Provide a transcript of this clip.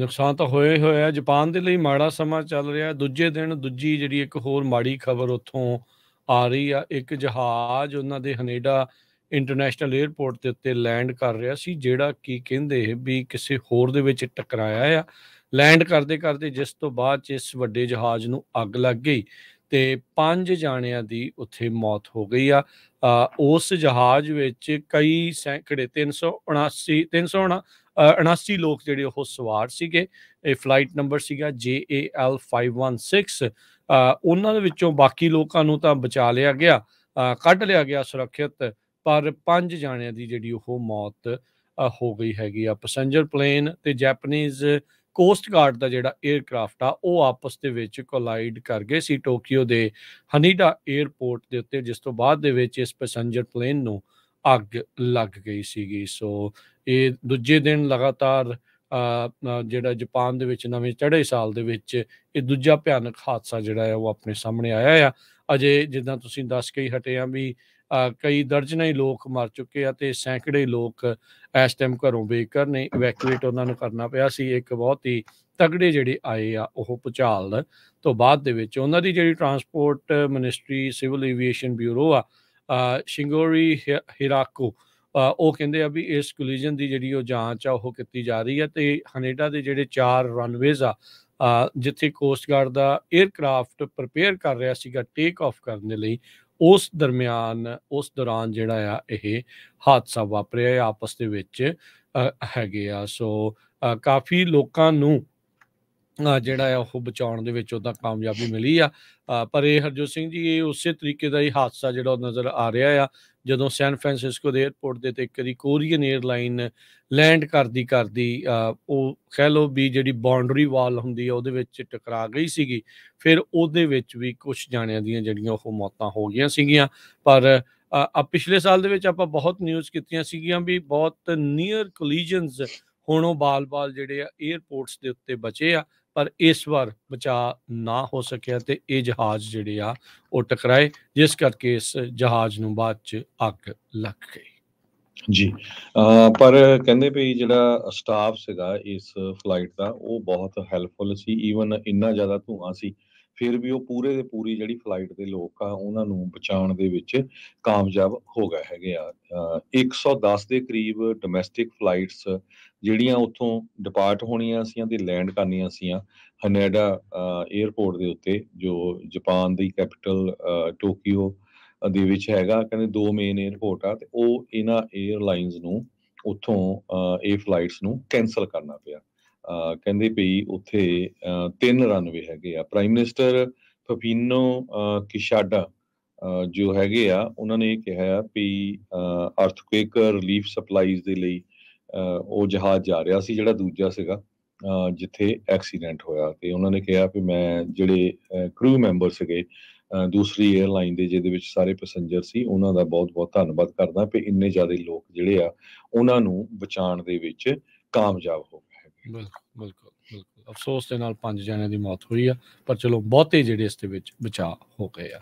ਨੁਕਸਾਨ ਤਾਂ ਹੋਏ ਹੋਇਆ ਜਾਪਾਨ ਦੇ ਲਈ ਮਾੜਾ ਸਮਾਂ ਚੱਲ ਰਿਹਾ ਦੂਜੇ ਦਿਨ ਦੂਜੀ ਜਿਹੜੀ ਇੱਕ ਹੋਰ ਮਾੜੀ ਖਬਰ ਉੱਥੋਂ ਆ ਰਹੀ ਆ ਇੱਕ ਜਹਾਜ਼ ਉਹਨਾਂ ਦੇ ਹਨੇਡਾ ਇੰਟਰਨੈਸ਼ਨਲ 에ਅਰਪੋਰਟ ਦੇ ਉੱਤੇ ਲੈਂਡ ਕਰ ਰਿਹਾ ਸੀ ਜਿਹੜਾ ਕੀ ਕਹਿੰਦੇ ਵੀ ਕਿਸੇ ਹੋਰ ਦੇ ਵਿੱਚ ਟਕਰਾਇਆ ਆ ਲੈਂਡ ਕਰਦੇ ਕਰਦੇ ਜਿਸ ਤੋਂ ਬਾਅਦ ਇਸ ਵੱਡੇ ਜਹਾਜ਼ ਨੂੰ ਅੱਗ ਲੱਗ ਗਈ ਤੇ ਪੰਜ ਜਾਣਿਆਂ ਦੀ ਉੱਥੇ ਮੌਤ ਹੋ ਗਈ ਆ ਉਸ ਜਹਾਜ਼ ਵਿੱਚ ਕਈ ਸੈਂਕੜੇ 379 379 ਲੋਕ ਜਿਹੜੇ ਉਹ ਸਵਾਰ ਸੀਗੇ ਇਹ ਫਲਾਈਟ ਨੰਬਰ ਸੀਗਾ JAL 516 ਉਹਨਾਂ ਦੇ ਵਿੱਚੋਂ ਬਾਕੀ ਲੋਕਾਂ ਨੂੰ ਤਾਂ ਬਚਾ ਲਿਆ ਗਿਆ ਕੱਢ ਲਿਆ ਗਿਆ ਸੁਰੱਖਿਅਤ ਪਰ ਪੰਜ ਜਾਣਿਆਂ ਦੀ ਜਿਹੜੀ ਉਹ ਮੌਤ ਹੋ ਗਈ ਹੈਗੀ ਆ ਪੈਸੇਂਜਰ ਪਲੇਨ ਤੇ ਜਾਪਾਨੀਜ਼ ਕੋਸਟ ਗਾਰਡ ਦਾ ਜਿਹੜਾ 에ਅਰਕ੍ਰਾਫਟ ਆ ਉਹ ਆਪਸ ਦੇ ਵਿੱਚ ਕੋਲਾਈਡ ਕਰ ਗਏ ਸੀ ਟੋਕੀਓ ਦੇ ਹਨੀਡਾ 에ਅਰਪੋਰਟ ਦੇ ਉੱਤੇ ਜਿਸ ਤੋਂ ਬਾਅਦ ਦੇ ਵਿੱਚ ਇਸ ਪੈਸੰਜਰ ਪਲੇਨ ਨੂੰ ਅੱਗ ਲੱਗ ਗਈ ਸੀਗੀ ਸੋ ਇਹ ਦੂਜੇ ਦਿਨ ਲਗਾਤਾਰ ਜਿਹੜਾ ਜਾਪਾਨ ਦੇ ਵਿੱਚ ਨਵੇਂ ਚੜ੍ਹੇ ਸਾਲ ਦੇ ਵਿੱਚ ਇਹ ਦੂਜਾ ਭਿਆਨਕ ਹਾਦਸਾ ਜਿਹੜਾ ਹੈ ਉਹ ਆਪਣੇ ਸਾਹਮਣੇ ਆਇਆ ਆ ਅਜੇ ਜਿੱਦਾਂ ਤੁਸੀਂ ਦੱਸ ਕੇ ਹੀ ਹਟੇ ਆ ਵੀ ਕਈ ਦਰਜਨਾਂ ਹੀ ਲੋਕ ਮਰ ਚੁੱਕੇ ਆ ਤੇ ਸੈਂਕੜੇ ਲੋਕ ਇਸ ਟਾਈਮ ਘਰੋਂ ਬੇਕਰ ਨੇ ਇਵੈਕੂਏਟ ਉਹਨਾਂ ਨੂੰ ਕਰਨਾ ਪਿਆ ਸੀ ਇੱਕ ਬਹੁਤ ਹੀ ਤਗੜੇ ਜਿਹੜੇ ਆਏ ਆ ਉਹ ਭੁਚਾਲ ਤੋਂ ਬਾਅਦ ਦੇ ਵਿੱਚ ਉਹਨਾਂ ਦੀ ਜਿਹੜੀ transport ministry civil aviation bureau ਆ ਸ਼ਿੰਗੋਰੀ ਹਿਰਾਕੋ ਉਹ ਕਹਿੰਦੇ ਆ ਵੀ ਇਸ ਕੋਲੀਜਨ ਦੀ ਜਿਹੜੀ ਉਹ ਜਾਂਚ ਆ ਉਹ ਕੀਤੀ ਜਾ ਰਹੀ ਹੈ ਤੇ ਹਨੇਡਾ ਦੇ ਜਿਹੜੇ ਚਾਰ ਰਨਵੇਜ਼ ਆ ਜਿੱਥੇ ਕੋਸਟ ਗਾਰਡ ਦਾ 에ਅਰਕ੍ਰਾਫਟ ਪ੍ਰਪੇਅਰ ਕਰ ਰਿਹਾ ਸੀਗਾ ਟੇਕ ਆਫ ਕਰਨ ਦੇ ਲਈ ਉਸ ਦਰਮਿਆਨ ਉਸ ਦੌਰਾਨ ਜਿਹੜਾ ਆ ਇਹ ਹਾਦਸਾ ਵਾਪਰਿਆ ਆਪਸ ਦੇ ਵਿੱਚ ਹੈਗੇ ਆ ਸੋ ਕਾਫੀ ਲੋਕਾਂ ਨੂੰ ਜਿਹੜਾ ਆ ਉਹ ਬਚਾਉਣ ਦੇ ਵਿੱਚ ਉਹਦਾ ਕਾਮਯਾਬੀ ਮਿਲੀ ਆ ਪਰ ਇਹ ਹਰਜੋਤ ਸਿੰਘ ਜੀ ਇਹ ਉਸੇ ਤਰੀਕੇ ਦਾ ਹੀ ਹਾਦਸਾ ਜਿਹੜਾ ਨਜ਼ਰ ਆ ਰਿਹਾ ਆ ਜਦੋਂ ਸੈਨ ਫ੍ਰਾਂਸਿਸਕੋ ਦੇ 에어ਪੋਰਟ ਦੇ ਤੇ ਕਦੀ ਕੋਰੀਅਨ 에ਅਰਲਾਈਨ ਲੈਂਡ ਕਰਦੀ ਕਰਦੀ ਉਹ ਕਹਿ ਲੋ ਵੀ ਜਿਹੜੀ ਬਾਉਂਡਰੀ ਵਾਲ ਹੁੰਦੀ ਆ ਉਹਦੇ ਵਿੱਚ ਟਕਰਾ ਗਈ ਸੀਗੀ ਫਿਰ ਉਹਦੇ ਵਿੱਚ ਵੀ ਕੁਝ ਜਾਣਿਆਂ ਦੀਆਂ ਜਿਹੜੀਆਂ ਉਹ ਮੌਤਾਂ ਹੋ ਗਈਆਂ ਸੀਗੀਆਂ ਪਰ ਆ ਪਿਛਲੇ ਸਾਲ ਦੇ ਵਿੱਚ ਆਪਾਂ ਬਹੁਤ ਨਿਊਜ਼ ਕੀਤੀਆਂ ਸੀਗੀਆਂ ਵੀ ਬਹੁਤ ਨੀਅਰ ਕੋਲੀਜਨਸ ਹੁਣ ਉਹ ਬਾਲ-ਬਾਲ ਜਿਹੜੇ ਆ 에ਅਰਪੋਰਟਸ ਦੇ ਉੱਤੇ ਬਚੇ ਆ ਪਰ ਇਸ ਵਾਰ ਬਚਾ ਨਾ ਹੋ ਸਕਿਆ ਤੇ ਇਹ ਜਹਾਜ਼ ਜਿਹੜੇ ਆ ਉਹ ਟਕਰਾਏ ਜਿਸ ਕਰਕੇ ਇਸ ਜਹਾਜ਼ ਨੂੰ ਬਾਅਦ ਚ ਅੱਗ ਲੱਗ ਗਈ ਜੀ ਪਰ ਕਹਿੰਦੇ ਵੀ ਜਿਹੜਾ ਸਟਾਫ ਸੀਗਾ ਇਸ ਫਲਾਈਟ ਦਾ ਉਹ ਬਹੁਤ ਹੈਲਪਫੁਲ ਸੀ ਈਵਨ ਇੰਨਾ ਜ਼ਿਆਦਾ ਧੂਆਂ ਸੀ ਫਿਰ ਵੀ ਉਹ ਪੂਰੇ ਦੇ ਪੂਰੀ ਜਿਹੜੀ ਫਲਾਈਟ ਦੇ ਲੋਕ ਆ ਉਹਨਾਂ ਨੂੰ ਬਚਾਉਣ ਦੇ ਵਿੱਚ ਕਾਮਯਾਬ ਹੋ ਗਏ ਹੈਗੇ ਆ 110 ਦੇ ਕਰੀਬ ਡੋਮੈਸਟਿਕ ਫਲਾਈਟਸ ਜਿਹੜੀਆਂ ਉੱਥੋਂ ਡਿਪਾਰਟ ਹੋਣੀਆਂ ਸੀਆਂ ਤੇ ਲੈਂਡ ਕਰਨੀਆਂ ਸੀਆਂ ਹਨੇਡਾ 에ਅਰਪੋਰਟ ਦੇ ਉੱਤੇ ਜੋ ਜਾਪਾਨ ਦੀ ਕੈਪੀਟਲ ਟੋਕੀਓ ਦੇ ਵਿੱਚ ਹੈਗਾ ਕਹਿੰਦੇ ਦੋ ਮੇਨ 에ਅਰਪੋਰਟ ਆ ਤੇ ਉਹ ਇਹਨਾਂ 에ਅਰਲਾਈਨਸ ਨੂੰ ਉੱਥੋਂ ਇਹ ਫਲਾਈਟਸ ਨੂੰ ਕੈਨਸਲ ਕਰਨਾ ਪਿਆ ਕਹਿੰਦੇ ਵੀ ਉੱਥੇ ਤਿੰਨ ਰਨਵੇ ਹੈਗੇ ਆ ਪ੍ਰਾਈਮ ਮਿਨਿਸਟਰ ਫਫੀਨੋ ਕਿਸ਼ਾਡਾ ਜੋ ਹੈਗੇ ਆ ਉਹਨਾਂ ਨੇ ਕਿਹਾ ਵੀ ਅਰਥਕੁਏਕ ਰਿਲੀਫ ਸਪਲਾਈਜ਼ ਦੇ ਲਈ ਉਹ ਜਹਾਜ਼ ਜਾ ਰਿਹਾ ਸੀ ਜਿਹੜਾ ਦੂਜਾ ਸੀਗਾ ਜਿੱਥੇ ਐਕਸੀਡੈਂਟ ਹੋਇਆ ਤੇ ਉਹਨਾਂ ਨੇ ਕਿਹਾ ਵੀ ਮੈਂ ਜਿਹੜੇ ਕਰੂ ਮੈਂਬਰ ਸੀਗੇ ਦੂਸਰੀ 에ਅਰਲਾਈਨ ਦੇ ਜਿਹਦੇ ਵਿੱਚ ਸਾਰੇ ਪੈਸੰਜਰ ਸੀ ਉਹਨਾਂ ਦਾ ਬਹੁਤ-ਬਹੁਤ ਧੰਨਵਾਦ ਕਰਦਾ ਵੀ ਇੰਨੇ ਜ਼ਿਆਦੇ ਲੋਕ ਜਿਹੜੇ ਆ ਉਹਨਾਂ ਨੂੰ ਬਚਾਉਣ ਦੇ ਵਿੱਚ ਕਾਮਯਾਬ ਹੋ ਗਏ ਬਿਲਕੁਲ ਬਿਲਕੁਲ ਬਿਲਕੁਲ ਅਫਸੋਸ ਦੇ ਨਾਲ ਪੰਜ ਜਣਿਆਂ ਦੀ ਮੌਤ ਹੋਈ ਆ ਪਰ ਚਲੋ ਬਹੁਤੇ ਜਿਹੜੇ ਇਸ ਦੇ ਵਿੱਚ ਬਚਾ ਹੋ ਗਏ ਆ